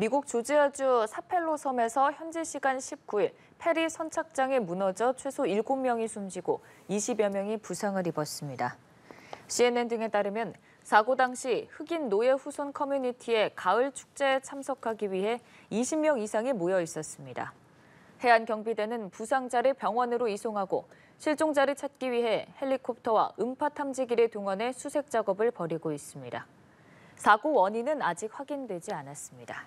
미국 조지아주 사펠로 섬에서 현지 시간 19일 페리 선착장에 무너져 최소 7명이 숨지고 20여 명이 부상을 입었습니다. CNN 등에 따르면 사고 당시 흑인 노예 후손 커뮤니티의 가을 축제에 참석하기 위해 20명 이상이 모여 있었습니다. 해안 경비대는 부상자를 병원으로 이송하고 실종자를 찾기 위해 헬리콥터와 음파 탐지기를 동원해 수색 작업을 벌이고 있습니다. 사고 원인은 아직 확인되지 않았습니다.